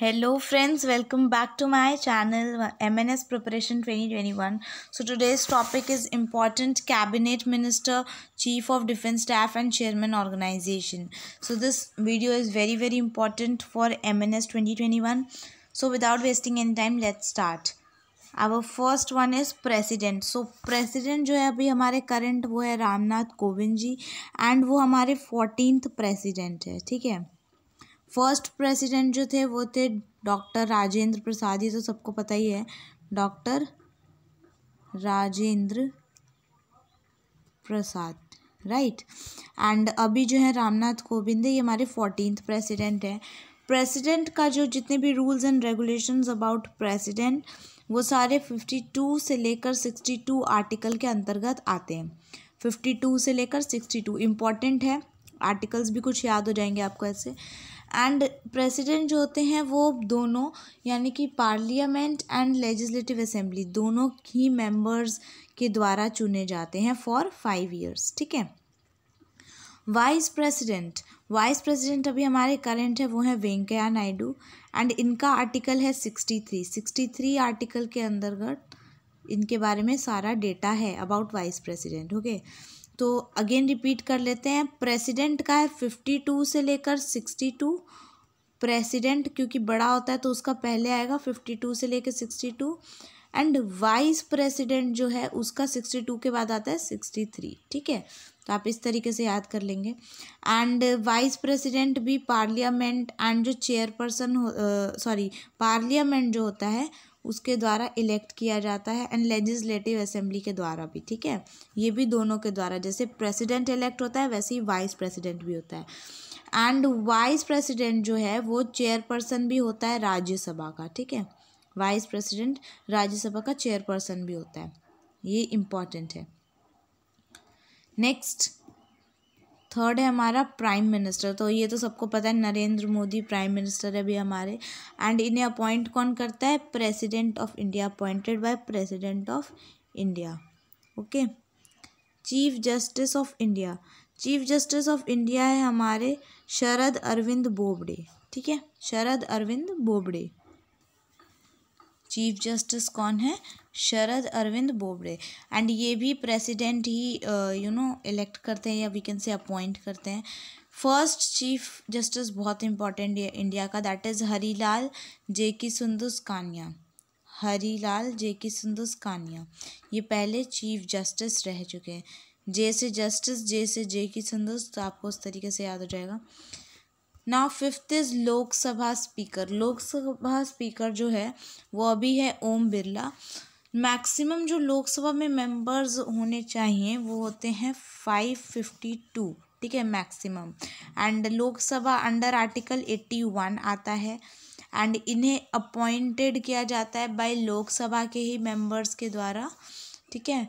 hello friends welcome back to my channel mns preparation 2021 so today's topic is important cabinet minister chief of defense staff and chairman organization so this video is very very important for mns 2021 so without wasting any time let's start अब first one is president so president जो है अभी हमारे current वो है रामनाथ कोविंद जी and वो हमारे fourteen president है ठीक है फर्स्ट प्रेसिडेंट जो थे वो थे डॉक्टर राजेंद्र प्रसाद ये तो सबको पता ही है doctor Rajendra Prasad right and अभी जो है रामनाथ कोविंद ये हमारे फोर्टीन प्रेसिडेंट हैं प्रेसिडेंट का जो जितने भी rules and regulations about president वो सारे फिफ्टी टू से लेकर सिक्सटी टू आर्टिकल के अंतर्गत आते हैं फिफ्टी टू से लेकर सिक्सटी टू इम्पॉर्टेंट है आर्टिकल्स भी कुछ याद हो जाएंगे आपको ऐसे एंड प्रेसिडेंट जो होते हैं वो दोनों यानी कि पार्लियामेंट एंड लेजिस्लेटिव असेंबली दोनों ही मेंबर्स के द्वारा चुने जाते हैं फॉर फाइव ईयर्स ठीक है वाइस प्रेसिडेंट वाइस प्रेसिडेंट अभी हमारे करंट है वो है वेंकैया नायडू एंड इनका आर्टिकल है sixty three sixty three article के अंतर्गत इनके बारे में सारा डेटा है about vice president okay okay? तो अगेन रिपीट कर लेते हैं प्रेसिडेंट का है फिफ्टी टू से लेकर सिक्सटी टू प्रेसिडेंट क्योंकि बड़ा होता है तो उसका पहले आएगा फिफ्टी टू से लेकर sixty two and vice president जो है उसका सिक्सटी टू के बाद आता है सिक्सटी थ्री ठीक है तो आप इस तरीके से याद कर लेंगे एंड वाइस प्रेसिडेंट भी पार्लियामेंट एंड जो चेयरपर्सन सॉरी पार्लियामेंट जो होता है उसके द्वारा इलेक्ट किया जाता है एंड लेजिस्लेटिव असेंबली के द्वारा भी ठीक है ये भी दोनों के द्वारा जैसे प्रेसिडेंट इलेक्ट होता है वैसे ही वाइस प्रेसिडेंट भी होता है एंड वाइस प्रेसिडेंट जो है वो चेयरपर्सन भी होता है राज्यसभा का ठीक है वाइस प्रेसिडेंट राज्यसभा का चेयरपर्सन भी होता है ये इम्पॉर्टेंट है नेक्स्ट थर्ड है हमारा प्राइम मिनिस्टर तो ये तो सबको पता है नरेंद्र मोदी प्राइम मिनिस्टर है अभी हमारे एंड इन्हें अपॉइंट कौन करता है president of India appointed by president of India okay chief justice of India chief justice of India है हमारे शरद अरविंद बोबडे ठीक है शरद अरविंद बोबडे चीफ जस्टिस कौन है शरद अरविंद बोबड़े एंड ये भी प्रेसिडेंट ही यू नो इलेक्ट करते हैं या वी कैन से अपॉइंट करते हैं फर्स्ट चीफ जस्टिस बहुत इंपॉर्टेंट है इंडिया का that is Harilal Jekisundas कानिया Harilal Jekisundas कानिया ये पहले चीफ जस्टिस रह चुके हैं जे से जस्टिस जे से जे की सुंदुस तो आपको उस तरीके से याद हो जाएगा ना fifth is Lok Sabha speaker Lok Sabha speaker जो है वो अभी है ओम बिरला मैक्सिमम जो लोकसभा में मेंबर्स होने चाहिए वो होते हैं फाइव फिफ्टी टू ठीक है maximum and Lok Sabha under article eighty one आता है एंड इन्हें अपॉइंटेड किया जाता है बाय लोकसभा के ही मेंबर्स के द्वारा ठीक है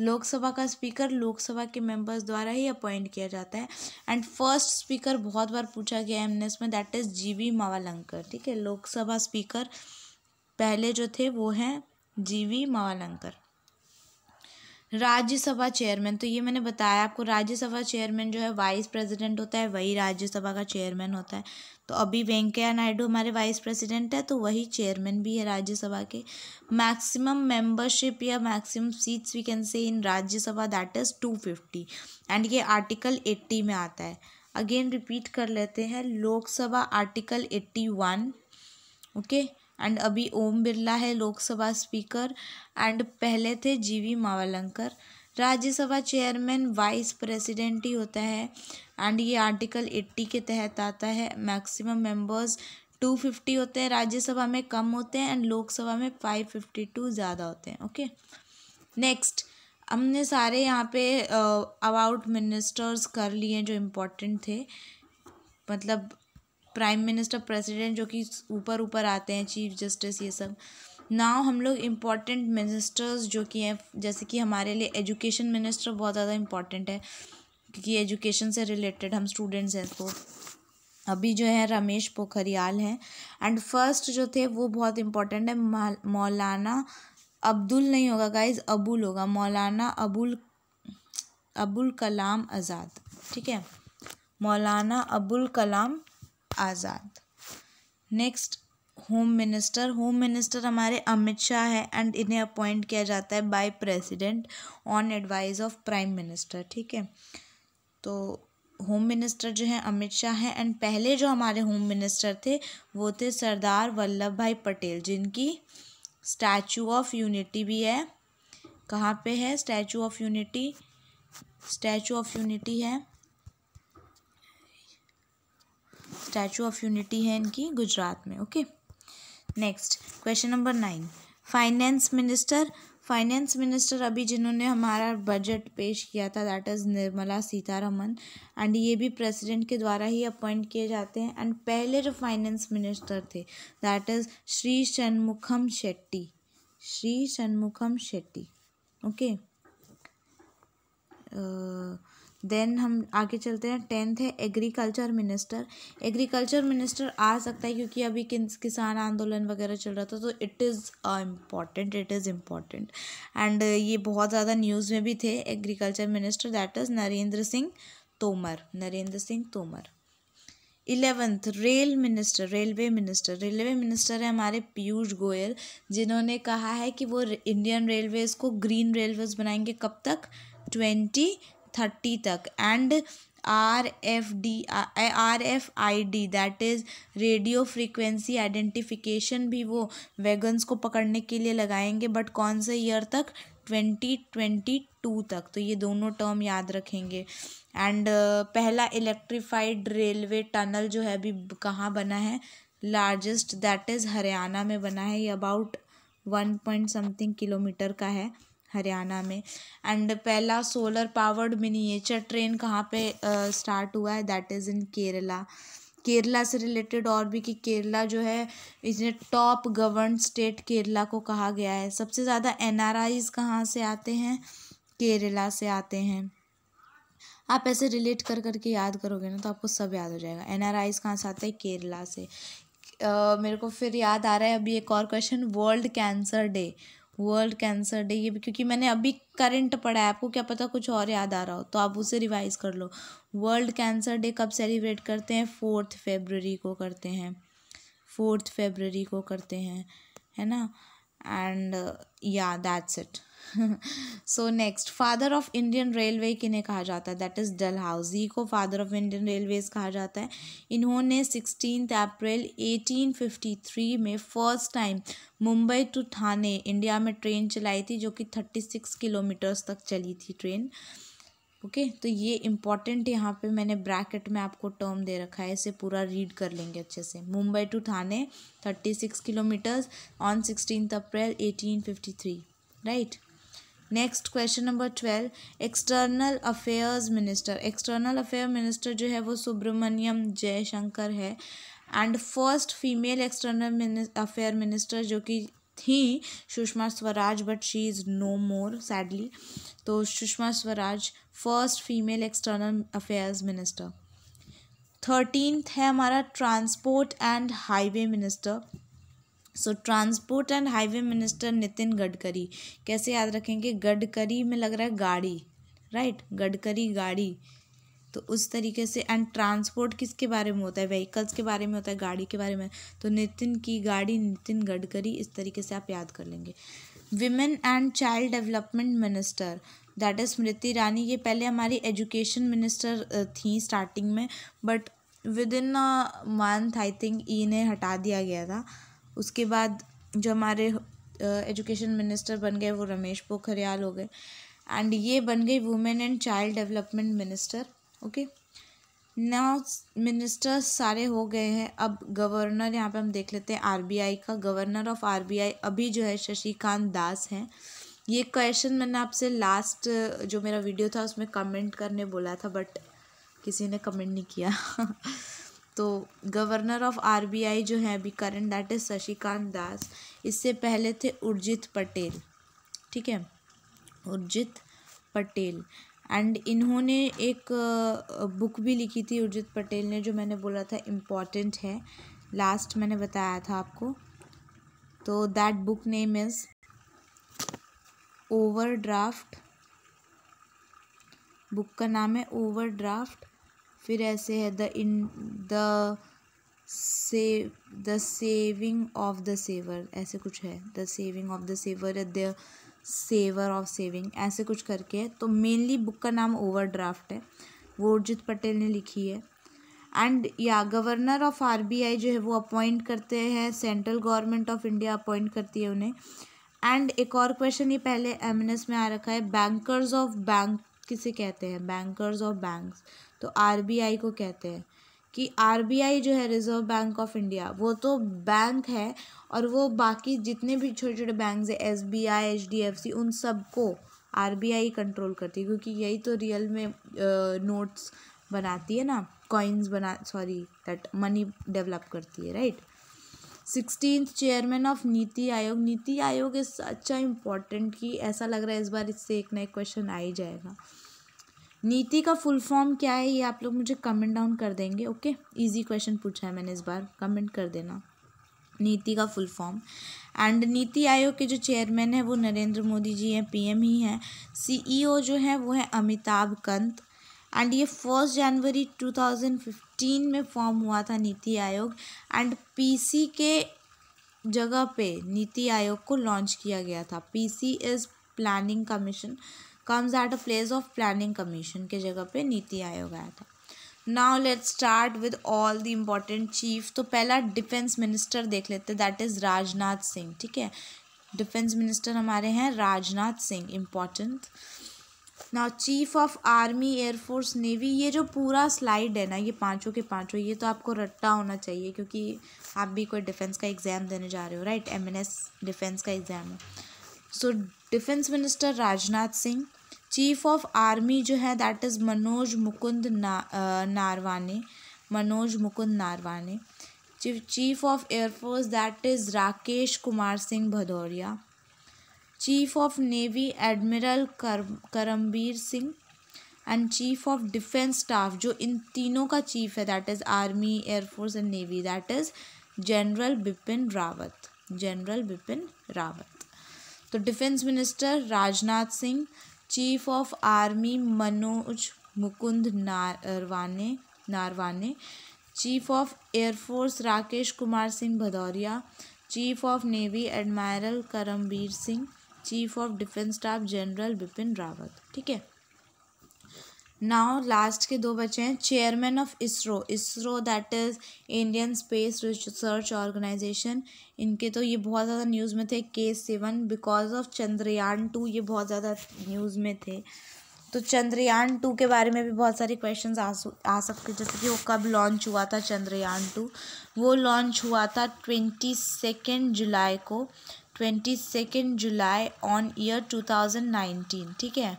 लोकसभा का स्पीकर लोकसभा के मेंबर्स द्वारा ही अपॉइंट किया जाता है एंड फर्स्ट स्पीकर बहुत बार पूछा गया है एमनेस में that is G V Mavalankar ठीक है लोकसभा स्पीकर पहले जो थे वो हैं G V Mavalankar Rajya Sabha chairman तो ये मैंने बताया आपको राज्यसभा चेयरमैन जो है वाइस प्रेसिडेंट होता है वही राज्यसभा का चेयरमैन होता है तो अभी वेंकैया नायडू हमारे वाइस प्रेसिडेंट है तो वही चेयरमैन भी है राज्यसभा के मैक्सिमम मेंबरशिप या maximum seats we can say in Rajya Sabha that is two fifty and ये आर्टिकल एट्टी में आता है अगेन रिपीट कर लेते हैं Lok Sabha article eighty one okay and अभी ओम बिरला है लोकसभा स्पीकर एंड पहले थे G V Mavalankar Rajya Sabha chairman vice president ही होता है एंड ये आर्टिकल एट्टी के तहत आता है मैक्सिमम मेंबर्स टू फिफ्टी होते हैं राज्यसभा में कम होते हैं एंड लोकसभा में फाइव फिफ्टी टू ज़्यादा होते हैं ओके नेक्स्ट हमने सारे यहाँ पे अबाउट मिनिस्टर्स कर लिए जो इम्पोर्टेंट थे मतलब प्राइम मिनिस्टर प्रेसिडेंट जो कि ऊपर ऊपर आते हैं चीफ जस्टिस ये सब नाव हम लोग इम्पॉर्टेंट मिनिस्टर्स जो कि हैं जैसे कि हमारे लिए एजुकेशन मिनिस्टर बहुत ज़्यादा इम्पॉर्टेंट है क्योंकि एजुकेशन से रिलेटेड हम स्टूडेंट्स हैं तो अभी जो है रमेश पोखरियाल हैं एंड फर्स्ट जो थे वो बहुत इम्पॉर्टेंट है मौलाना अब्दुल नहीं होगा गाइज अबुल होगा मौलाना अबुल अबुल कलाम आज़ाद ठीक है Maulana Abul Kalam Azad next home minister home minister हमारे अमित शाह है एंड इन्हें अपॉइंट किया जाता है by president on advice of prime minister ठीक है तो होम मिनिस्टर जो है अमित शाह हैं एंड पहले जो हमारे होम मिनिस्टर थे वो थे सरदार वल्लभ भाई पटेल जिनकी स्टैचू ऑफ यूनिटी भी है कहाँ पे है Statue of Unity Statue of Unity है स्टैचू ऑफ यूनिटी है इनकी गुजरात में okay okay? Next question number nine finance minister finance minister अभी जिन्होंने हमारा बजट पेश किया था that is Nirmala Sitharaman and ये भी प्रेसिडेंट के द्वारा ही अपॉइंट किए जाते हैं एंड पहले जो फाइनेंस मिनिस्टर थे that is Shri Shanmukham Shetty Shri Shanmukham Shetty okay okay? uh, then हम आगे चलते हैं टेंथ है एग्रीकल्चर मिनिस्टर एग्रीकल्चर मिनिस्टर आ सकता है क्योंकि अभी किसान आंदोलन वगैरह चल रहा था तो it is important it is important and ये बहुत ज़्यादा न्यूज़ में भी थे agriculture minister that is Narendra Singh Tomar Narendra Singh Tomar eleventh rail minister railway minister railway minister है हमारे पीयूष गोयल जिन्होंने कहा है कि वो इंडियन रेलवेज़ को ग्रीन रेलवेज़ बनाएंगे कब तक ट्वेंटी थर्टी तक and R F D R F I D that is radio frequency identification भी वो वैगन्स को पकड़ने के लिए लगाएंगे बट कौन से ईयर तक ट्वेंटी ट्वेंटी टू तक तो ये दोनों टर्म याद रखेंगे एंड uh, पहला इलेक्ट्रीफाइड रेलवे टनल जो है अभी कहाँ बना है लार्जेस्ट दैट इज़ हरियाणा में बना है ये about one point something kilometre का है हरियाणा में एंड पहला सोलर पावर्ड मिनिएचर ट्रेन कहाँ पे स्टार्ट हुआ है that is in Kerala Kerala से रिलेटेड और भी कि केरला जो है इसने टॉप गवर्न स्टेट केरला को कहा गया है सबसे ज़्यादा एन आर आईज कहाँ से आते हैं केरला से आते हैं आप ऐसे रिलेट कर करके याद करोगे ना तो आपको सब याद हो जाएगा एन आर आईज कहाँ से आते हैं केरला से Uh, मेरे को फिर याद आ रहा है अभी एक और question World Cancer Day World Cancer Day ये क्योंकि मैंने अभी करंट पढ़ा है आपको क्या पता कुछ और याद आ रहा हो तो आप उसे रिवाइज़ कर लो वर्ल्ड कैंसर डे कब सेलिब्रेट करते हैं फोर्थ फेबररी को करते हैं फोर्थ फेबररी को करते हैं है ना एंड या that's it so next father of Indian railway किन्हें कहा जाता है दैट इज़ डलहाउजी को फादर ऑफ इंडियन रेलवेज कहा जाता है इन्होंने सिक्सटीन अप्रैल 1853 में first time Mumbai to Thane India में ट्रेन चलाई थी जो कि थर्टी सिक्स किलोमीटर्स तक चली थी ट्रेन ओके okay, तो ये इम्पॉर्टेंट यहाँ पे मैंने ब्रैकेट में आपको टर्म दे रखा है इसे पूरा रीड कर लेंगे अच्छे से Mumbai to Thane thirty six kilometres on sixteen April eighteen fifty three right next question number twelve external affairs minister external affair minister जो है वो सुब्रमण्यम जयशंकर है and first female external affair minister जो कि थी Sushma Swaraj but she is no more sadly तो Sushma Swaraj first female external affairs minister thirteen है हमारा transport and highway minister so transport and highway minister Nitin Gadkari कैसे याद रखेंगे गडकरी में लग रहा है गाड़ी राइट गडकरी गाड़ी तो उस तरीके से एंड ट्रांसपोर्ट किसके बारे में होता है व्हीकल्स के बारे में होता है गाड़ी के बारे में तो नितिन की गाड़ी नितिन गडकरी इस तरीके से आप याद कर लेंगे women and child development minister that is Smriti Irani ये पहले हमारी एजुकेशन मिनिस्टर थी स्टार्टिंग में but within a month I think इन्हें हटा दिया गया था उसके बाद जो हमारे एजुकेशन मिनिस्टर बन गए वो रमेश पोखरियाल हो गए एंड ये बन गई women and child development minister okay नौ मिनिस्टर सारे हो गए हैं अब गवर्नर यहाँ पे हम देख लेते हैं आरबीआई का गवर्नर ऑफ आरबीआई अभी जो है शशिकांत दास हैं ये क्वेश्चन मैंने आपसे लास्ट जो मेरा वीडियो था उसमें कमेंट करने बोला था बट किसी ने कमेंट नहीं किया तो गवर्नर ऑफ आरबीआई जो है अभी current that is Shashikant Das इससे पहले थे उर्जित पटेल ठीक है उर्जित पटेल एंड इन्होंने एक बुक भी लिखी थी उर्जित पटेल ने जो मैंने बोला था इम्पॉर्टेंट है लास्ट मैंने बताया था आपको तो that book name is overdraft book का नाम है ओवर ड्राफ्ट फिर ऐसे है द इन द से the saving of the saver ऐसे कुछ है the saving of the saver the saver of saving ऐसे कुछ करके है तो मेनली बुक का नाम ओवर ड्राफ्ट है वो उर्जित पटेल ने लिखी है एंड या गवर्नर ऑफ आरबीआई जो है वो अपॉइंट करते हैं central government of India appoint करती है उन्हें एंड एक और क्वेश्चन ये पहले एम में आ रखा है बैंकर्स ऑफ बैंक किसे कहते हैं बैंकर्स और बैंक्स तो आरबीआई को कहते हैं कि आरबीआई जो है रिज़र्व बैंक ऑफ इंडिया वो तो बैंक है और वो बाकी जितने भी छोटे छोटे बैंक हैं S B I H D F C उन सबको आर बी आई कंट्रोल करती है क्योंकि यही तो रियल में नोट्स बनाती है ना कॉइन्स बना सॉरी दैट मनी डेवलप करती है राइट सिक्सटीन चेयरमैन ऑफ नीति आयोग नीति आयोग इस अच्छा इम्पोर्टेंट कि ऐसा लग रहा है इस बार इससे एक ना एक क्वेश्चन आ ही जाएगा नीति का फुल फॉर्म क्या है ये आप लोग मुझे कमेंट डाउन कर देंगे ओके इजी क्वेश्चन पूछा है मैंने इस बार कमेंट कर देना नीति का फुल फॉर्म एंड नीति आयोग के जो चेयरमैन है वो नरेंद्र मोदी जी हैं पीएम ही हैं सीईओ e जो है वो है अमिताभ कंत एंड ये फर्स्ट जनवरी 2015 फिफ्टीन में फॉर्म हुआ था नीति आयोग एंड पीसी के जगह पे नीति आयोग को लॉन्च किया गया था PC is planning commission comes at a place of planning commission के जगह पे नीति आयोग आया था now let start with all the important chief तो पहला डिफेंस मिनिस्टर देख लेते दैट इज़ राजनाथ सिंह ठीक है डिफेंस मिनिस्टर हमारे हैं राजनाथ सिंह इम्पॉर्टेंट ना chief of army air force navy ये जो पूरा स्लाइड है ना ये पांचों के पांचों ये तो आपको रट्टा होना चाहिए क्योंकि आप भी कोई डिफेंस का एग्ज़ाम देने जा रहे हो राइट एम डिफेंस का एग्ज़ाम है so defence minister Rajnath Singh chief of army जो है दैट इज़ मनोज मुकुंद ना Naravane Manoj Mukund Naravane chief of air force that is Rakesh Kumar Singh Bhadauria chief of navy admiral Karambir Singh and chief of defence staff जो इन तीनों का चीफ है that is army air force and navy that is general Bipin Rawat general Bipin Rawat तो defence minister Rajnath Singh chief of army Manoj Mukund Naravane Naravane chief of air force Rakesh Kumar Singh Bhadauria chief of navy admiral Karambir Singh chief of defence staff general Bipin Rawat ठीक है now last के दो बचे हैं chairman of ISRO ISRO that is Indian space research organisation इनके तो ये बहुत ज़्यादा न्यूज़ में थे के seven because of Chandrayaan two ये बहुत ज़्यादा न्यूज़ में थे तो चंद्रयान टू के बारे में भी बहुत सारे क्वेश्चन आ आ सकते जैसे कि वो कब लॉन्च हुआ था चंद्रयान टू वो लॉन्च हुआ था ट्वेंटी सेकेंड जुलाई को twenty second July on year two thousand nineteen ठीक है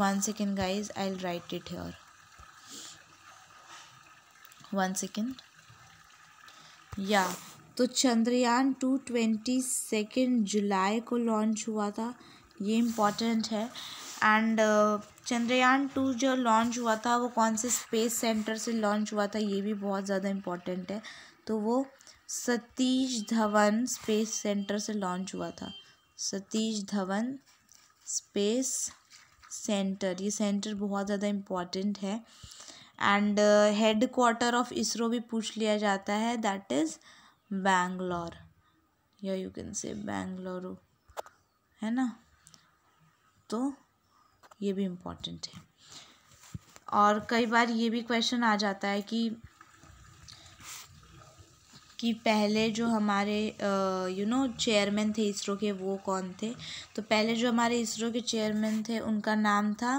one second guys I will write it here one second या तो Chandrayaan two twenty second July को लॉन्च हुआ था ये इम्पॉर्टेंट है एंड uh, चंद्रयान टू जो लॉन्च हुआ था वो कौन से स्पेस सेंटर से लॉन्च हुआ था ये भी बहुत ज़्यादा इम्पॉर्टेंट है तो वो सतीश धवन स्पेस सेंटर से लॉन्च हुआ था सतीश धवन स्पेस सेंटर ये सेंटर बहुत ज़्यादा इम्पॉर्टेंट है and headquarter of ISRO भी पूछ लिया जाता है दैट इज़ बैंगलोर या यू कैन से बेंगलुरु है ना तो ये भी इम्पॉर्टेंट है और कई बार ये भी क्वेश्चन आ जाता है कि कि पहले जो हमारे यू नो चेयरमैन थे इसरो के वो कौन थे तो पहले जो हमारे इसरो के चेयरमैन थे उनका नाम था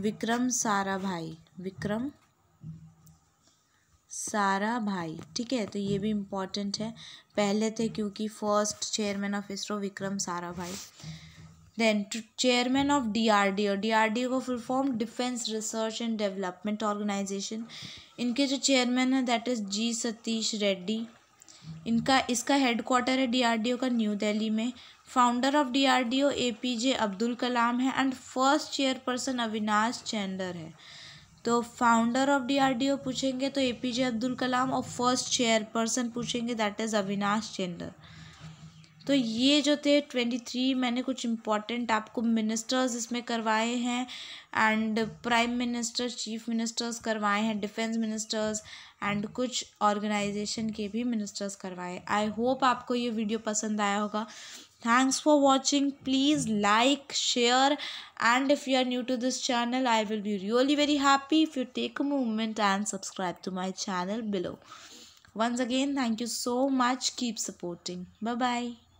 विक्रम सारा भाई विक्रम सारा भाई ठीक है तो ये भी इम्पॉर्टेंट है पहले थे क्योंकि first chairman of ISRO Vikram Sarabhai then chairman of D R D O D R D O full form defence research and development organisation इनके जो चेयरमैन है that is G Satish Reddy इनका इसका हेड क्वार्टर है डीआरडीओ का न्यू दिल्ली में founder of DRDO APJ Abdul Kalam है and first chairperson Avinash Chander है तो फाउंडर ऑफ डीआरडीओ पूछेंगे तो एपीजे अब्दुल कलाम और फर्स्ट चेयरपर्सन पूछेंगे दैट इज़ अविनाश चैंडर तो ये जो थे ट्वेंटी थ्री मैंने कुछ इम्पॉर्टेंट आपको मिनिस्टर्स इसमें करवाए हैं and prime minister chief ministers करवाए हैं डिफेंस मिनिस्टर्स एंड कुछ ऑर्गेनाइजेशन के भी मिनिस्टर्स करवाए आई होप आपको ये वीडियो पसंद आया होगा thanks for watching please like share and if you are new to this channel I will be really very happy if you take a movement and subscribe to my channel below once again thank you so much keep supporting bye bye